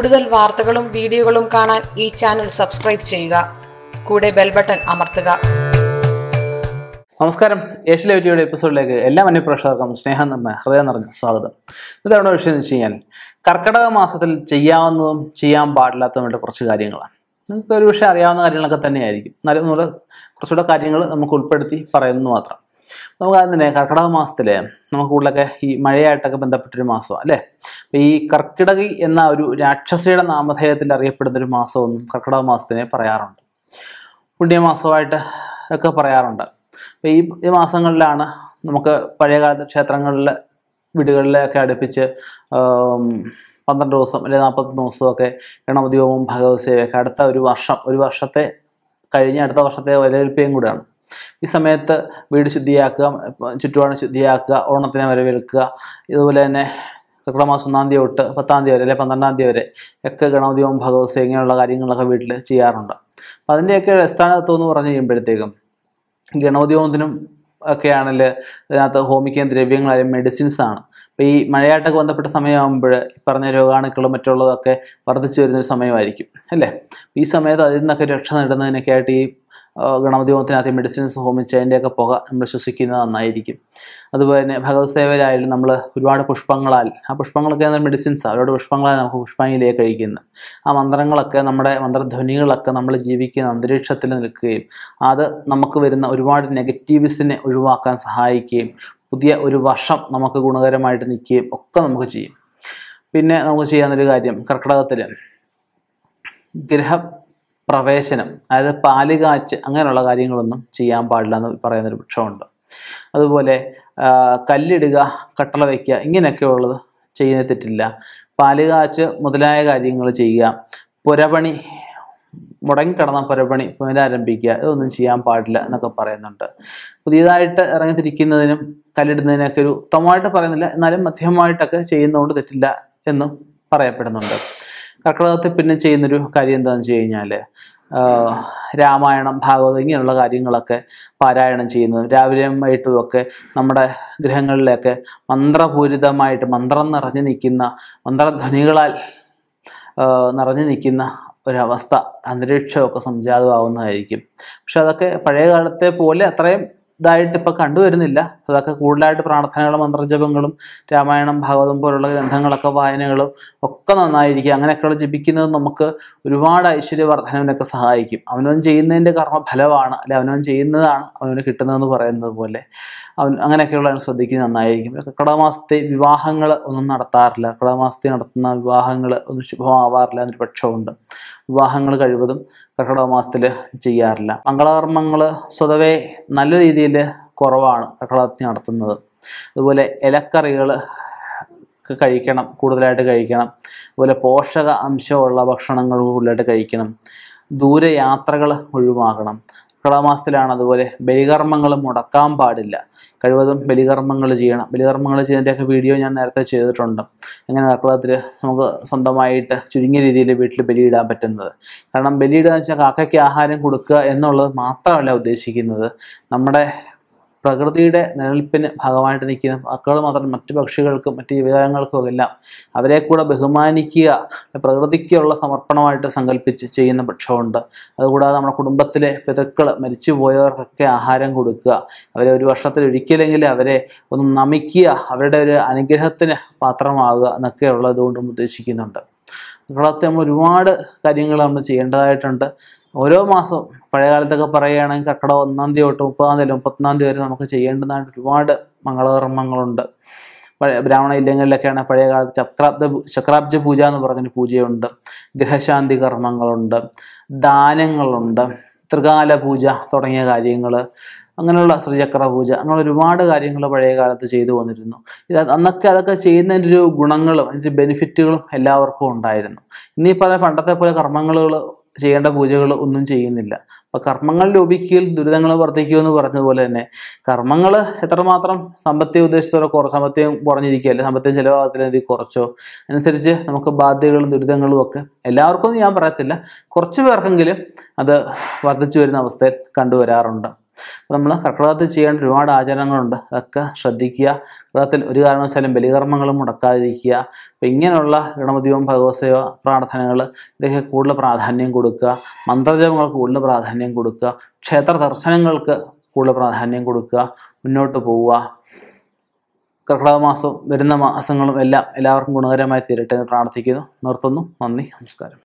കൂടുതൽ വാർത്തകളും വീഡിയോകളും കാണാൻ ഈ ചാനൽ സബ്സ്ക്രൈബ് ചെയ്യുക കൂടെ ബെൽ ബട്ടൺ അമർത്തുക നമസ്കാരം ഏഷ്യ ലൈറ്റിയുടെ എപ്പിസോഡിലേക്ക് എല്ലാ മന്യപ്രേക്ഷകർക്കും സ്നേഹം നിന്ന് ഹൃദയം നിറഞ്ഞ സ്വാഗതം ഇതവിടെ വിഷയം എന്ന് വെച്ച് കഴിഞ്ഞാൽ കർക്കിടക മാസത്തിൽ ചെയ്യാവുന്നതും ചെയ്യാൻ പാടില്ലാത്തതുമായിട്ട് കുറച്ച് കാര്യങ്ങളാണ് നിങ്ങൾക്ക് ഒരു അറിയാവുന്ന കാര്യങ്ങളൊക്കെ തന്നെയായിരിക്കും എന്നാലും നമ്മൾ കുറച്ചുകൂടെ കാര്യങ്ങൾ നമുക്ക് ഉൾപ്പെടുത്തി പറയുന്നു മാത്രം അത് തന്നെ കർക്കിടക മാസത്തിൽ നമുക്ക് കൂടുതലൊക്കെ ഈ മഴയായിട്ടൊക്കെ ബന്ധപ്പെട്ടൊരു മാസം അല്ലേ അപ്പം ഈ കർക്കിടകി എന്ന ഒരു രാക്ഷസയുടെ നാമധേയത്തിൽ ഒരു മാസമൊന്നും കർക്കിടക മാസത്തിനെ പറയാറുണ്ട് പുണ്യമാസമായിട്ട് ഒക്കെ പറയാറുണ്ട് അപ്പം ഈ ഈ മാസങ്ങളിലാണ് നമുക്ക് പഴയകാലത്ത് ക്ഷേത്രങ്ങളിൽ വീടുകളിലൊക്കെ അടുപ്പിച്ച് പന്ത്രണ്ട് ദിവസം അല്ലെങ്കിൽ നാൽപ്പത്തൊന്ന് ദിവസമൊക്കെ ഗണപതി ഹോമം ഭഗവത് സേവയൊക്കെ അടുത്ത ഒരു വർഷം ഒരു വർഷത്തെ കഴിഞ്ഞ അടുത്ത വർഷത്തെ വരവേൽപ്പയും കൂടെയാണ് ഈ സമയത്ത് വീട് ശുദ്ധിയാക്കുക ചുറ്റുപാട് ശുദ്ധിയാക്കുക ഓണത്തിനെ വരവേൽക്കുക ഇതുപോലെ തന്നെ കൃക്കളമാസം ഒന്നാം തീയതി തൊട്ട് പത്താം തീയതി വരെ അല്ലെങ്കിൽ പന്ത്രണ്ടാം തീയതി വരെ ഒക്കെ ഗണപതിയും ഭഗവത്സേ ഇങ്ങനെയുള്ള കാര്യങ്ങളൊക്കെ വീട്ടിൽ ചെയ്യാറുണ്ട് അപ്പം അതിൻ്റെയൊക്കെ അടിസ്ഥാനത്വം എന്ന് പറഞ്ഞു കഴിയുമ്പോഴത്തേക്കും ഗണപതി ഹോമത്തിനും ഒക്കെയാണെങ്കിൽ ഇതിനകത്ത് ഹോമിക്കാൻ ദ്രവ്യങ്ങളായാലും മെഡിസിൻസ് ആണ് അപ്പോൾ ഈ മഴയായിട്ടൊക്കെ ബന്ധപ്പെട്ട സമയമാകുമ്പോൾ പറഞ്ഞ രോഗാണുക്കളും മറ്റുള്ളതൊക്കെ വർദ്ധിച്ചു വരുന്നൊരു സമയമായിരിക്കും അല്ലേ ഈ സമയത്ത് അതിൽ നിന്നൊക്കെ രക്ഷ നേടുന്നതിനൊക്കെ ആയിട്ട് ഈ ഗണമതിഹോമത്തിനകത്ത് മെഡിസിൻസ് ഹോമിച്ചതിൻ്റെയൊക്കെ പുക നമ്മൾ ശ്വസിക്കുന്നത് നന്നായിരിക്കും അതുപോലെ തന്നെ ഭഗവത് സേവയിലായാലും നമ്മൾ ഒരുപാട് പുഷ്പങ്ങളാൽ ആ പുഷ്പങ്ങളൊക്കെ മെഡിസിൻസ് അവരുടെ പുഷ്പങ്ങളായി നമുക്ക് പുഷ്പാഞ്ജലിയെ കഴിക്കുന്നു ആ മന്ത്രങ്ങളൊക്കെ നമ്മുടെ മന്ത്രധ്വനികളൊക്കെ നമ്മൾ ജീവിക്കുന്ന അന്തരീക്ഷത്തിൽ നിൽക്കുകയും അത് നമുക്ക് വരുന്ന ഒരുപാട് നെഗറ്റീവ്സിനെ ഒഴിവാക്കാൻ സഹായിക്കുകയും പുതിയ ഒരു വർഷം നമുക്ക് ഗുണകരമായിട്ട് നിൽക്കുകയും ഒക്കെ നമുക്ക് ചെയ്യും പിന്നെ നമുക്ക് ചെയ്യാവുന്നൊരു കാര്യം കർക്കിടകത്തിൽ ഗ്രഹ പ്രവേശനം അതായത് പാല് കാച്ച് അങ്ങനെയുള്ള കാര്യങ്ങളൊന്നും ചെയ്യാൻ പാടില്ല എന്ന് പറയുന്നൊരു വൃക്ഷമുണ്ട് അതുപോലെ കല്ലിടുക കട്ടള വയ്ക്കുക ഇങ്ങനെയൊക്കെയുള്ളത് ചെയ്യുന്ന തെറ്റില്ല പാല് കാച്ച് മുതലായ കാര്യങ്ങൾ ചെയ്യുക പുരപണി മുടങ്ങിക്കിടന്ന പുരപണി പുനരാരംഭിക്കുക ഇതൊന്നും ചെയ്യാൻ പാടില്ല എന്നൊക്കെ പറയുന്നുണ്ട് പുതിയതായിട്ട് ഇറങ്ങിത്തിരിക്കുന്നതിനും കല്ലിടുന്നതിനൊക്കെ ഒരു ഉത്തമമായിട്ട് പറയുന്നില്ല എന്നാലും മധ്യമമായിട്ടൊക്കെ ചെയ്യുന്നതുകൊണ്ട് തെറ്റില്ല എന്നും പറയപ്പെടുന്നുണ്ട് കർക്കിടകത്തിൽ പിന്നെ ചെയ്യുന്നൊരു കാര്യം എന്താണെന്ന് വെച്ച് കഴിഞ്ഞാൽ രാമായണം ഭാഗവതം ഇങ്ങനെയുള്ള കാര്യങ്ങളൊക്കെ പാരായണം ചെയ്യുന്നതും രാവിലെയും വൈകിട്ടുമൊക്കെ ഒക്കെ നമ്മുടെ ഗ്രഹങ്ങളിലൊക്കെ മന്ത്രപൂരിതമായിട്ട് മന്ത്രം നിറഞ്ഞു നിൽക്കുന്ന മന്ത്രധ്വനികളാൽ നിറഞ്ഞു നിൽക്കുന്ന ഒരവസ്ഥ അന്തരീക്ഷമൊക്കെ സംജാതമാവുന്നതായിരിക്കും പക്ഷെ അതൊക്കെ പഴയ കാലത്തെ പോലെ അത്രയും ഇതായിട്ട് ഇപ്പൊ കണ്ടുവരുന്നില്ല അതൊക്കെ കൂടുതലായിട്ട് പ്രാർത്ഥനകളും മന്ത്രജപങ്ങളും രാമായണം ഭാഗവതം പോലുള്ള ഗ്രന്ഥങ്ങളൊക്കെ വായനകളും ഒക്കെ നന്നായിരിക്കും അങ്ങനെയൊക്കെയുള്ള ജപിക്കുന്നത് നമുക്ക് ഒരുപാട് ഐശ്വര്യവർദ്ധനവിനൊക്കെ സഹായിക്കും അവനവൻ ചെയ്യുന്നതിൻ്റെ കർമ്മഫലമാണ് അല്ലെ അവനവൻ ചെയ്യുന്നതാണ് അവനവന് കിട്ടുന്നതെന്ന് പറയുന്നത് പോലെ അവൻ അങ്ങനെയൊക്കെയുള്ളതാണ് ശ്രദ്ധിക്കുന്നത് നന്നായിരിക്കും കടമാസത്തെ വിവാഹങ്ങൾ ഒന്നും നടത്താറില്ല കടമാസത്തെ നടത്തുന്ന വിവാഹങ്ങൾ ഒന്നും ശുഭമാവാറില്ല എന്നൊരു പക്ഷമുണ്ട് വിവാഹങ്ങൾ കഴിവതും കർക്കിടക മാസത്തിൽ ചെയ്യാറില്ല മംഗളകർമ്മങ്ങൾ സ്വതവേ നല്ല രീതിയിൽ കുറവാണ് കർക്കിടകത്തിന് നടത്തുന്നത് അതുപോലെ ഇലക്കറികൾ കഴിക്കണം കൂടുതലായിട്ട് കഴിക്കണം അതുപോലെ പോഷക അംശമുള്ള ഭക്ഷണങ്ങൾ കൂടുതലായിട്ട് കഴിക്കണം ദൂരയാത്രകൾ ഒഴിവാക്കണം തുളമാസത്തിലാണ് അതുപോലെ ബലികർമ്മങ്ങൾ മുടക്കാൻ പാടില്ല കഴിവതും ബലികർമ്മങ്ങൾ ചെയ്യണം ബലികർമ്മങ്ങൾ ചെയ്യുന്നതിൻ്റെയൊക്കെ വീഡിയോ ഞാൻ നേരത്തെ ചെയ്തിട്ടുണ്ട് എങ്ങനെ കർക്കിടകത്തിൽ നമുക്ക് സ്വന്തമായിട്ട് ചുരുങ്ങിയ രീതിയിൽ വീട്ടിൽ ബലിയിടാൻ പറ്റുന്നത് കാരണം ബലിയിടുക എന്ന് വെച്ചാൽ കാക്കയ്ക്ക് ആഹാരം കൊടുക്കുക എന്നുള്ളത് മാത്രമല്ല ഉദ്ദേശിക്കുന്നത് നമ്മുടെ പ്രകൃതിയുടെ നിലനിൽപ്പിന് ഭാഗമായിട്ട് നിൽക്കുന്ന മക്കൾ മാത്രം മറ്റു പക്ഷികൾക്കും മറ്റു ജീവജാലങ്ങൾക്കും എല്ലാം അവരെ കൂടെ ബഹുമാനിക്കുക പ്രകൃതിക്കുള്ള സമർപ്പണമായിട്ട് സങ്കല്പിച്ച് ചെയ്യുന്ന പക്ഷമുണ്ട് അതുകൂടാതെ നമ്മുടെ കുടുംബത്തിലെ പിതൃക്കൾ മരിച്ചു പോയവർക്കൊക്കെ ആഹാരം കൊടുക്കുക അവരെ ഒരു വർഷത്തിൽ ഒരിക്കലെങ്കിലും അവരെ ഒന്ന് നമിക്കുക അവരുടെ ഒരു അനുഗ്രഹത്തിന് പാത്രമാകുക എന്നൊക്കെ ഉള്ളതുകൊണ്ട് ഉദ്ദേശിക്കുന്നുണ്ട് കേരളത്തിൽ നമ്മൾ ഒരുപാട് കാര്യങ്ങൾ നമ്മൾ ചെയ്യേണ്ടതായിട്ടുണ്ട് ഓരോ മാസവും പഴയ കാലത്തൊക്കെ പറയുകയാണെങ്കിൽ കർക്കിടക ഒന്നാം തീയതി തൊട്ട് മുപ്പതാം തീയതി മുപ്പത്തൊന്നാം തീയതി വരെ നമുക്ക് ചെയ്യേണ്ടതായിട്ട് ഒരുപാട് മംഗളകർമ്മങ്ങളുണ്ട് പഴയ ബ്രാഹ്മണ ഇല്ലങ്ങളിലൊക്കെയാണ് പഴയ കാലത്ത് ചക്രാബ്ദ ചക്രാബ്ജ പൂജ എന്ന് പറഞ്ഞൊരു പൂജയുണ്ട് ഗ്രഹശാന്തി കർമ്മങ്ങളുണ്ട് ദാനങ്ങളുണ്ട് ത്രികാല പൂജ തുടങ്ങിയ കാര്യങ്ങൾ അങ്ങനെയുള്ള ശ്രീചക്ര പൂജ അങ്ങനെ ഒരുപാട് കാര്യങ്ങൾ പഴയ കാലത്ത് ചെയ്തു വന്നിരുന്നു ഇത് അന്നൊക്കെ അതൊക്കെ ചെയ്യുന്നതിൻ്റെ ഒരു ഗുണങ്ങളും അതിൻ്റെ ബെനിഫിറ്റുകളും എല്ലാവർക്കും ഉണ്ടായിരുന്നു ഇന്നീ പല പണ്ടത്തെ പോലെ കർമ്മങ്ങൾ ചെയ്യേണ്ട പൂജകൾ ഒന്നും ചെയ്യുന്നില്ല അപ്പോൾ കർമ്മങ്ങൾ ലോപിക്കുകയിൽ ദുരിതങ്ങൾ വർദ്ധിക്കുക എന്ന് പറഞ്ഞതുപോലെ തന്നെ കർമ്മങ്ങൾ എത്രമാത്രം സമ്പത്തിക ഉദ്ദേശത്തോടെ കുറ സമ്പത്തികം കുറഞ്ഞിരിക്കുക അല്ലെങ്കിൽ സമ്പത്തികം ചിലവാകത്തില്ലെങ്കിൽ കുറച്ചോ അനുസരിച്ച് നമുക്ക് ബാധ്യതകളും ദുരിതങ്ങളും ഒക്കെ എല്ലാവർക്കും ഞാൻ പറയത്തില്ല കുറച്ച് പേർക്കെങ്കിലും അത് വർദ്ധിച്ചു വരുന്ന അവസ്ഥയിൽ കണ്ടുവരാറുണ്ട് അപ്പോൾ നമ്മൾ കർക്കിടകത്തിൽ ചെയ്യേണ്ട ഒരുപാട് ആചാരങ്ങളുണ്ട് അതൊക്കെ ശ്രദ്ധിക്കുക കർക്കിടകത്തിൽ ഒരു കാരണവശാലും ബലികർമ്മങ്ങളും മുടക്കാതിരിക്കുക അപ്പം ഇങ്ങനെയുള്ള ഗണപതിയും ഭഗവത്സേവ പ്രാർത്ഥനകൾ ഇതൊക്കെ കൂടുതൽ പ്രാധാന്യം കൊടുക്കുക മന്ത്രജപങ്ങൾക്ക് കൂടുതൽ പ്രാധാന്യം കൊടുക്കുക ക്ഷേത്ര ദർശനങ്ങൾക്ക് കൂടുതൽ പ്രാധാന്യം കൊടുക്കുക മുന്നോട്ട് പോവുക കർക്കിടക മാസവും വരുന്ന മാസങ്ങളും എല്ലാം എല്ലാവർക്കും ഗുണകരമായി തീരട്ടെ എന്ന് പ്രാർത്ഥിക്കുന്നു നിർത്തുന്നു നന്ദി നമസ്കാരം